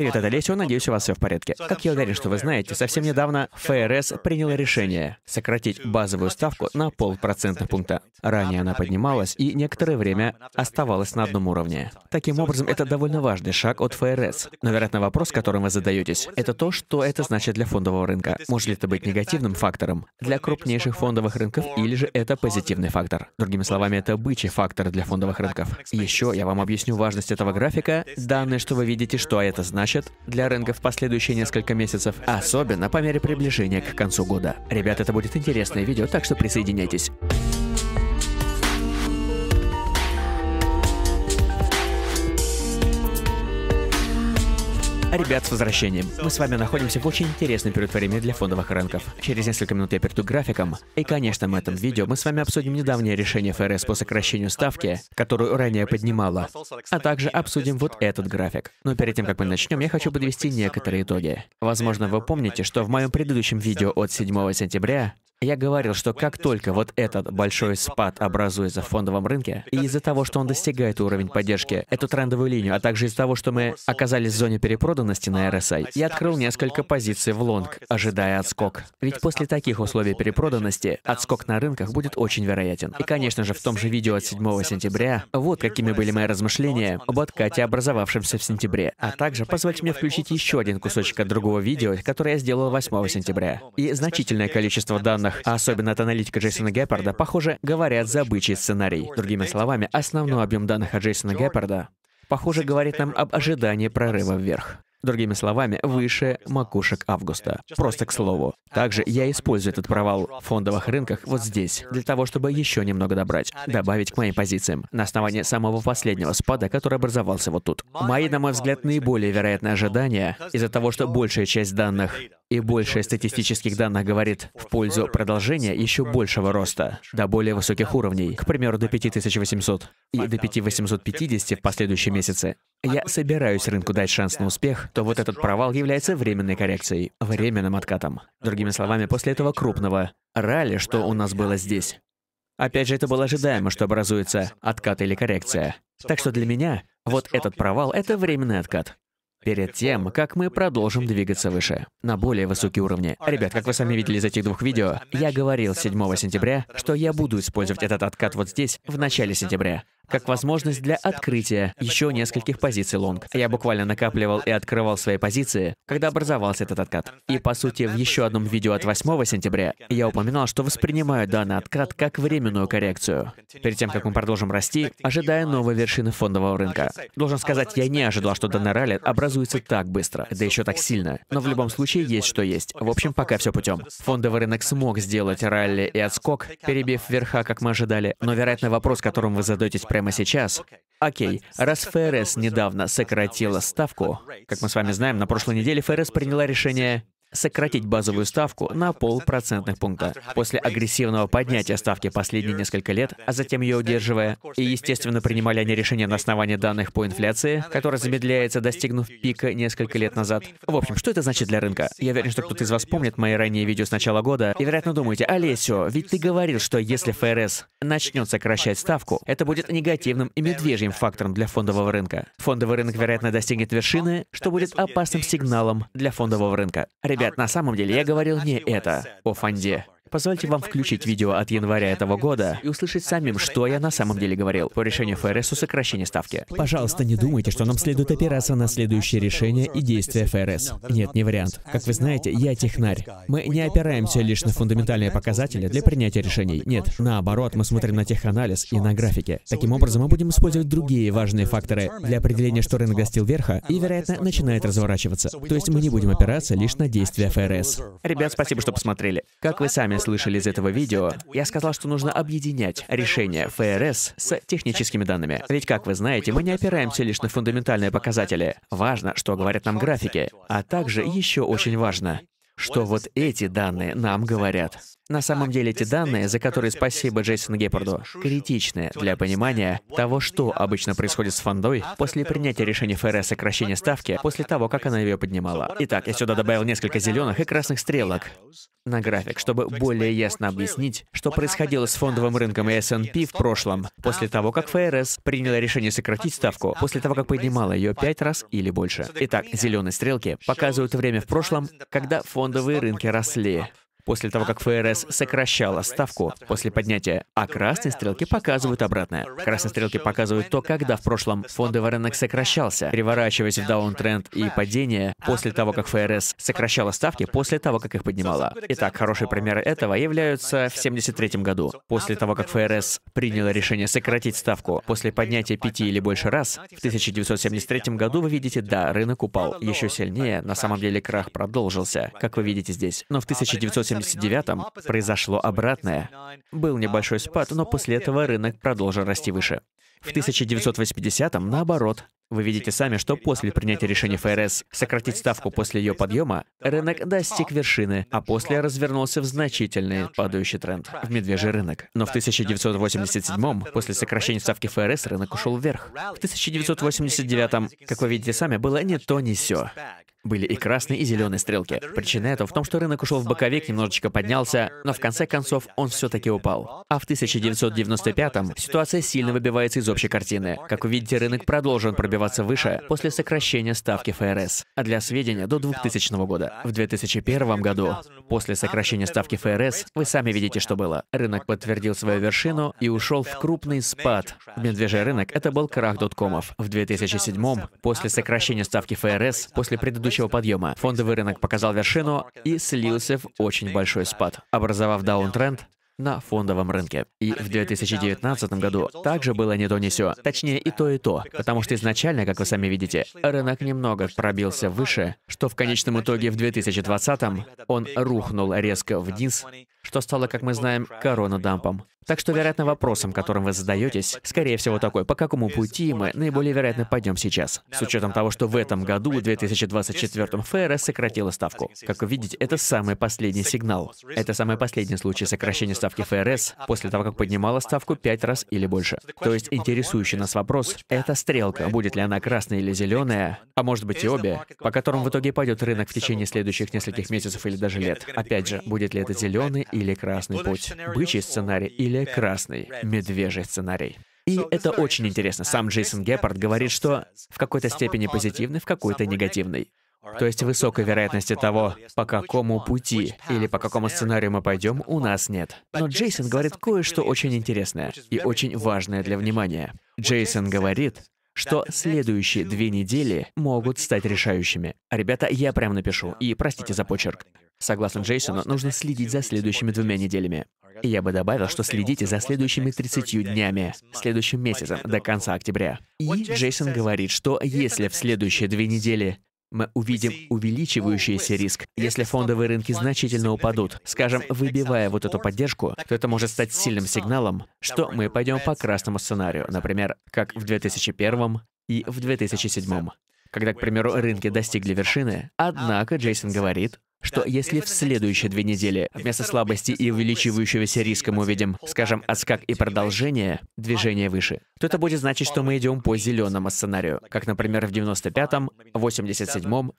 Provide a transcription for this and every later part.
Привет, это Лесю, надеюсь, у вас все в порядке. Как я уверен, что вы знаете, совсем недавно ФРС приняла решение сократить базовую ставку на полпроцентного пункта. Ранее она поднималась и некоторое время оставалась на одном уровне. Таким образом, это довольно важный шаг от ФРС. Но, вероятно, вопрос, которым вы задаетесь, это то, что это значит для фондового рынка. Может ли это быть негативным фактором для крупнейших фондовых рынков, или же это позитивный фактор? Другими словами, это бычий фактор для фондовых рынков. Еще я вам объясню важность этого графика. Данные, что вы видите, что это значит, значит для рынка в последующие несколько месяцев, особенно по мере приближения к концу года. Ребят, это будет интересное видео, так что присоединяйтесь. Ребят, с возвращением. Мы с вами находимся в очень интересном период времени для фондовых рынков. Через несколько минут я перейду к графикам. И, конечно, в этом видео мы с вами обсудим недавнее решение ФРС по сокращению ставки, которую ранее поднимала, а также обсудим вот этот график. Но перед тем, как мы начнем, я хочу подвести некоторые итоги. Возможно, вы помните, что в моем предыдущем видео от 7 сентября я говорил, что как только вот этот большой спад образуется в фондовом рынке, и из-за того, что он достигает уровень поддержки, эту трендовую линию, а также из-за того, что мы оказались в зоне перепроданности на RSI, я открыл несколько позиций в лонг, ожидая отскок. Ведь после таких условий перепроданности отскок на рынках будет очень вероятен. И, конечно же, в том же видео от 7 сентября, вот какими были мои размышления об откате, образовавшемся в сентябре. А также позвольте мне включить еще один кусочек от другого видео, которое я сделал 8 сентября. И значительное количество данных фильмах, а особенно от аналитика Джейсона Геппарда, похоже, говорят за бычий сценарий. Другими словами, основной объем данных от Джейсона Геппарда, похоже, говорит нам об ожидании прорыва вверх. Другими словами, выше макушек августа. Просто к слову. Также я использую этот провал в фондовых рынках вот здесь, для того, чтобы еще немного добрать, добавить к моим позициям, на основании самого последнего спада, который образовался вот тут. Мои, на мой взгляд, наиболее вероятные ожидания из-за того, что большая часть данных и большая статистических данных говорит в пользу продолжения еще большего роста, до более высоких уровней, к примеру, до 5800 и до 5850 в последующие месяцы я собираюсь рынку дать шанс на успех, то вот этот провал является временной коррекцией, временным откатом. Другими словами, после этого крупного ралли, что у нас было здесь, опять же, это было ожидаемо, что образуется откат или коррекция. Так что для меня вот этот провал — это временный откат. Перед тем, как мы продолжим двигаться выше, на более высокие уровни. Ребят, как вы сами видели из этих двух видео, я говорил 7 сентября, что я буду использовать этот откат вот здесь, в начале сентября как возможность для открытия еще нескольких позиций лонг. Я буквально накапливал и открывал свои позиции, когда образовался этот откат. И по сути, в еще одном видео от 8 сентября я упоминал, что воспринимаю данный откат как временную коррекцию. Перед тем, как мы продолжим расти, ожидая новой вершины фондового рынка. Должен сказать, я не ожидал, что данный ралли образуется так быстро, да еще так сильно. Но в любом случае есть что есть. В общем, пока все путем. Фондовый рынок смог сделать ралли и отскок, перебив верха, как мы ожидали. Но, вероятно, вопрос, которым вы задаетесь прямо прямо сейчас. Окей, раз ФРС недавно сократила ставку, как мы с вами знаем, на прошлой неделе ФРС приняла решение сократить базовую ставку на полпроцентных пункта. После агрессивного поднятия ставки последние несколько лет, а затем ее удерживая, и, естественно, принимали они решения на основании данных по инфляции, которая замедляется, достигнув пика несколько лет назад. В общем, что это значит для рынка? Я уверен, что кто-то из вас помнит мои ранние видео с начала года, и, вероятно, думаете, Олесио, ведь ты говорил, что если ФРС начнет сокращать ставку, это будет негативным и медвежьим фактором для фондового рынка. Фондовый рынок, вероятно, достигнет вершины, что будет опасным сигналом для фондового рынка. Ребят, на самом деле, я говорил не это о фонде. Позвольте вам включить видео от января этого года и услышать самим, что я на самом деле говорил по решению ФРС о сокращении ставки. Пожалуйста, не думайте, что нам следует опираться на следующее решение и действия ФРС. Нет, не вариант. Как вы знаете, я технарь. Мы не опираемся лишь на фундаментальные показатели для принятия решений. Нет, наоборот, мы смотрим на теханализ и на графики. Таким образом, мы будем использовать другие важные факторы для определения, что рынок достиг верха и, вероятно, начинает разворачиваться. То есть мы не будем опираться лишь на действия ФРС. Ребят, спасибо, что посмотрели. Как вы сами слышали из этого видео, я сказал, что нужно объединять решение ФРС с техническими данными. Ведь, как вы знаете, мы не опираемся лишь на фундаментальные показатели. Важно, что говорят нам графики. А также еще очень важно, что вот эти данные нам говорят. На самом деле эти данные, за которые спасибо Джейсону Гепарду, критичны для понимания того, что обычно происходит с фондой после принятия решения ФРС о сокращении ставки, после того, как она ее поднимала. Итак, я сюда добавил несколько зеленых и красных стрелок на график, чтобы более ясно объяснить, что происходило с фондовым рынком и S&P в прошлом, после того, как ФРС приняла решение сократить ставку, после того, как поднимала ее пять раз или больше. Итак, зеленые стрелки показывают время в прошлом, когда фондовые рынки росли после того, как ФРС сокращала ставку после поднятия, а красные стрелки показывают обратное. Красные стрелки показывают то, когда в прошлом фондовый рынок сокращался, переворачиваясь в даунтренд и падение после того, как ФРС сокращала ставки после того, как их поднимала. Итак, хорошие примеры этого являются в 1973 году, после того, как ФРС приняла решение сократить ставку после поднятия пяти или больше раз, в 1973 году вы видите, да, рынок упал еще сильнее, на самом деле крах продолжился, как вы видите здесь. Но в 1973 79-м произошло обратное. Был небольшой спад, но после этого рынок продолжил расти выше. В 1980-м, наоборот, вы видите сами, что после принятия решения ФРС сократить ставку после ее подъема, рынок достиг вершины, а после развернулся в значительный падающий тренд, в медвежий рынок. Но в 1987-м, после сокращения ставки ФРС, рынок ушел вверх. В 1989-м, как вы видите сами, было не то, не все. Были и красные, и зеленые стрелки. Причина этого в том, что рынок ушел в боковик, немножечко поднялся, но в конце концов он все-таки упал. А в 1995-м ситуация сильно выбивается из общей картины. Как вы видите, рынок продолжен пробиваться выше после сокращения ставки ФРС. А для сведения, до 2000 года. В 2001 году, после сокращения ставки ФРС, вы сами видите, что было. Рынок подтвердил свою вершину и ушел в крупный спад. Медвежий рынок — это был крах доткомов. В 2007 после сокращения ставки ФРС, после предыдущего будущего подъема. Фондовый рынок показал вершину и слился в очень большой спад, образовав даунтренд на фондовом рынке. И в 2019 году также было не то не сё, точнее и то и то, потому что изначально, как вы сами видите, рынок немного пробился выше, что в конечном итоге в 2020 он рухнул резко вниз, что стало, как мы знаем, коронадампом. Так что, вероятно, вопросом, которым вы задаетесь, скорее всего такой, по какому пути мы наиболее вероятно пойдем сейчас, с учетом того, что в этом году, в 2024, ФРС сократила ставку. Как вы видите, это самый последний сигнал. Это самый последний случай сокращения ставки ФРС после того, как поднимала ставку пять раз или больше. То есть интересующий нас вопрос — это стрелка, будет ли она красная или зеленая, а может быть и обе, по которым в итоге пойдет рынок в течение следующих нескольких месяцев или даже лет. Опять же, будет ли это зеленый или красный путь, бычий сценарий или красный медвежий сценарий. И это очень интересно. Сам Джейсон Геппард говорит, что в какой-то степени позитивный, в какой-то негативный. То есть высокой вероятности того, по какому пути или по какому сценарию мы пойдем, у нас нет. Но Джейсон говорит кое-что очень интересное и очень важное для внимания. Джейсон говорит, что следующие две недели могут стать решающими. Ребята, я прям напишу, и простите за почерк. Согласно Джейсону, нужно следить за следующими двумя неделями я бы добавил, что следите за следующими 30 днями, следующим месяцем, до конца октября. И Джейсон говорит, что если в следующие две недели мы увидим увеличивающийся риск, если фондовые рынки значительно упадут. Скажем, выбивая вот эту поддержку, то это может стать сильным сигналом, что мы пойдем по красному сценарию, например, как в 2001 и в 2007, когда, к примеру, рынки достигли вершины. Однако Джейсон говорит, что если в следующие две недели вместо слабости и увеличивающегося риска мы увидим, скажем, отскак и продолжение, движения выше, то это будет значить, что мы идем по зеленому сценарию, как, например, в 95-м, 87-м,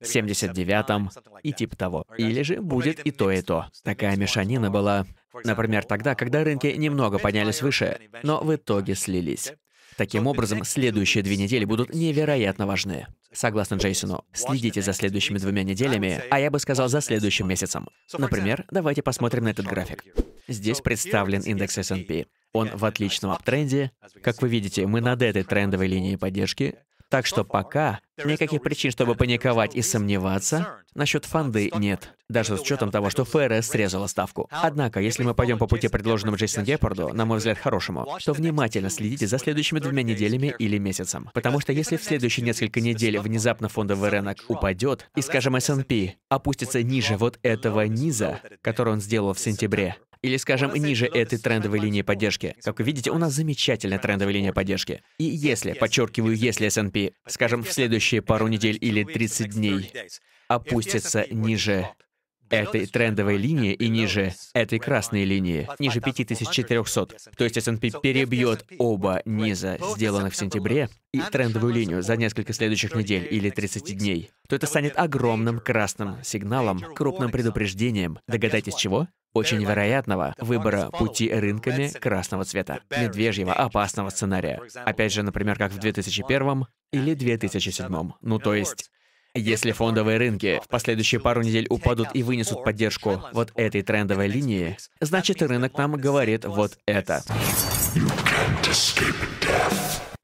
79-м и типа того. Или же будет и то, и то. Такая мешанина была, например, тогда, когда рынки немного поднялись выше, но в итоге слились. Таким образом, следующие две недели будут невероятно важны. Согласно Джейсону, следите за следующими двумя неделями, а я бы сказал, за следующим месяцем. Например, давайте посмотрим на этот график. Здесь представлен индекс S&P. Он в отличном аптренде. Как вы видите, мы над этой трендовой линией поддержки, так что пока никаких причин, чтобы паниковать и сомневаться, насчет фонды нет, даже с учетом того, что ФРС срезала ставку. Однако, если мы пойдем по пути, предложенному Джейсону Гепарду, на мой взгляд, хорошему, то внимательно следите за следующими двумя неделями или месяцем. Потому что если в следующие несколько недель внезапно фондовый рынок упадет, и, скажем, S&P опустится ниже вот этого низа, который он сделал в сентябре, или, скажем, ниже этой трендовой линии поддержки. Как вы видите, у нас замечательная трендовая линия поддержки. И если, подчеркиваю, если S&P, скажем, в следующие пару недель или 30 дней опустится ниже этой трендовой линии и ниже этой красной линии, ниже 5400. То есть S&P перебьет оба низа, сделанных в сентябре, и трендовую линию за несколько следующих недель или 30 дней, то это станет огромным красным сигналом, крупным предупреждением. Догадайтесь чего? очень вероятного выбора пути рынками красного цвета, медвежьего опасного сценария. Опять же, например, как в 2001 или 2007. Ну то есть, если фондовые рынки в последующие пару недель упадут и вынесут поддержку вот этой трендовой линии, значит рынок нам говорит вот это.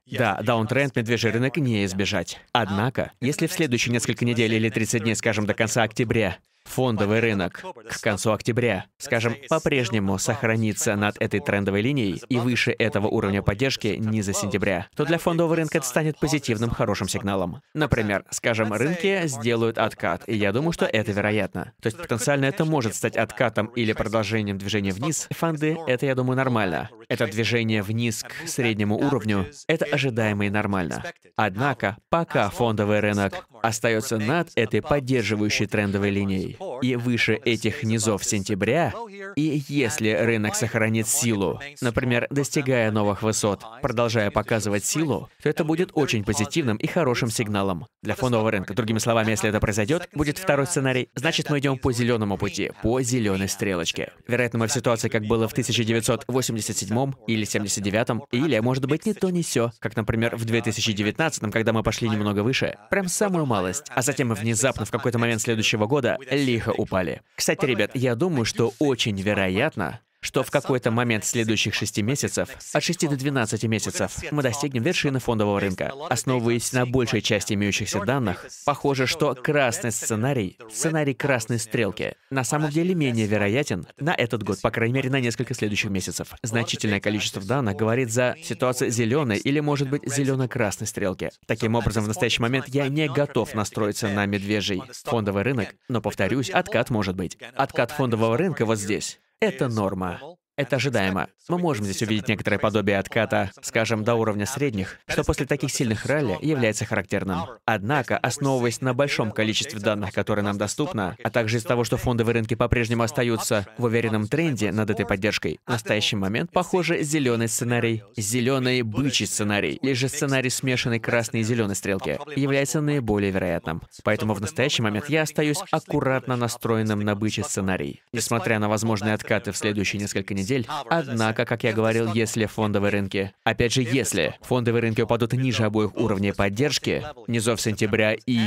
Да, даунтренд медвежий рынок не избежать. Однако, если в следующие несколько недель или 30 дней, скажем, до конца октября, фондовый рынок к концу октября, скажем, по-прежнему сохранится над этой трендовой линией и выше этого уровня поддержки низа сентября, то для фондового рынка это станет позитивным хорошим сигналом. Например, скажем, рынки сделают откат, и я думаю, что это вероятно. То есть потенциально это может стать откатом или продолжением движения вниз. Фонды — это, я думаю, нормально. Это движение вниз к среднему уровню — это ожидаемо и нормально. Однако, пока фондовый рынок остается над этой поддерживающей трендовой линией и выше этих низов сентября, и если рынок сохранит силу, например, достигая новых высот, продолжая показывать силу, то это будет очень позитивным и хорошим сигналом для фондового рынка. Другими словами, если это произойдет, будет второй сценарий, значит мы идем по зеленому пути, по зеленой стрелочке. Вероятно, мы в ситуации, как было в 1987 или 79 или, может быть, не то, не все, как, например, в 2019, когда мы пошли немного выше, прям самую малость, а затем внезапно в какой-то момент следующего года лихо упали. Кстати, ребят, я думаю, что очень вероятно, что в какой-то момент следующих 6 месяцев, от 6 до 12 месяцев, мы достигнем вершины фондового рынка. Основываясь на большей части имеющихся данных, похоже, что красный сценарий, сценарий красной стрелки, на самом деле менее вероятен на этот год, по крайней мере, на несколько следующих месяцев. Значительное количество данных говорит за ситуацию зеленой или, может быть, зелено-красной стрелки. Таким образом, в настоящий момент я не готов настроиться на медвежий фондовый рынок, но, повторюсь, откат может быть. Откат фондового рынка вот здесь. Это норма. Это ожидаемо. Мы можем здесь увидеть некоторое подобие отката, скажем, до уровня средних, что после таких сильных ралли является характерным. Однако, основываясь на большом количестве данных, которые нам доступно, а также из того, что фондовые рынки по-прежнему остаются в уверенном тренде над этой поддержкой, в настоящий момент, похоже, зеленый сценарий, зеленый бычий сценарий, или же сценарий смешанной красной и зеленой стрелки, является наиболее вероятным. Поэтому в настоящий момент я остаюсь аккуратно настроенным на бычий сценарий. Несмотря на возможные откаты в следующие несколько недель, недель. Однако, как я говорил, если фондовые рынки, опять же, если фондовые рынки упадут ниже обоих уровней поддержки, низов сентября и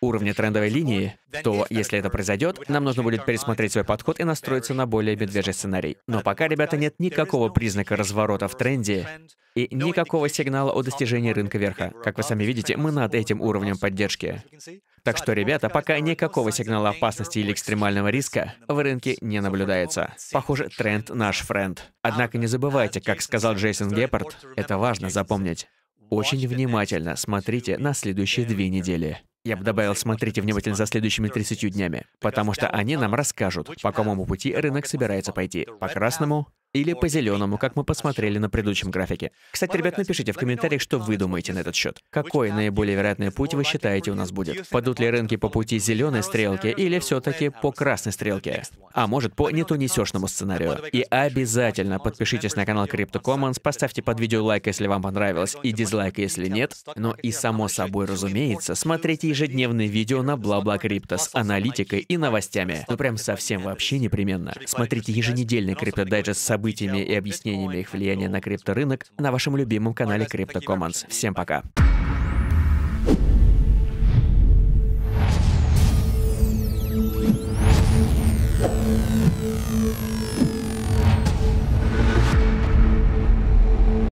уровня трендовой линии, то, если это произойдет, нам нужно будет пересмотреть свой подход и настроиться на более медвежий сценарий. Но пока, ребята, нет никакого признака разворота в тренде и никакого сигнала о достижении рынка верха. Как вы сами видите, мы над этим уровнем поддержки. Так что, ребята, пока никакого сигнала опасности или экстремального риска в рынке не наблюдается. Похоже, тренд наш френд. Однако не забывайте, как сказал Джейсон Геппард, это важно запомнить. Очень внимательно смотрите на следующие две недели. Я бы добавил, смотрите внимательно за следующими 30 днями, потому что они нам расскажут, по какому пути рынок собирается пойти. По красному или по зеленому, как мы посмотрели на предыдущем графике. Кстати, ребят, напишите в комментариях, что вы думаете на этот счет. Какой наиболее вероятный путь вы считаете у нас будет? Падут ли рынки по пути зеленой стрелки или все-таки по красной стрелке? А может, по не то несешному сценарию. И обязательно подпишитесь на канал Crypto Commons, поставьте под видео лайк, если вам понравилось, и дизлайк, если нет. Но ну и само собой разумеется, смотрите ежедневные видео на Бла-Бла Крипто с аналитикой и новостями. Ну прям совсем вообще непременно. Смотрите еженедельный Крипто Дайджест с событиями событиями и объяснениями их влияния на крипторынок на вашем любимом канале Crypto Commons. Всем пока! Thank you.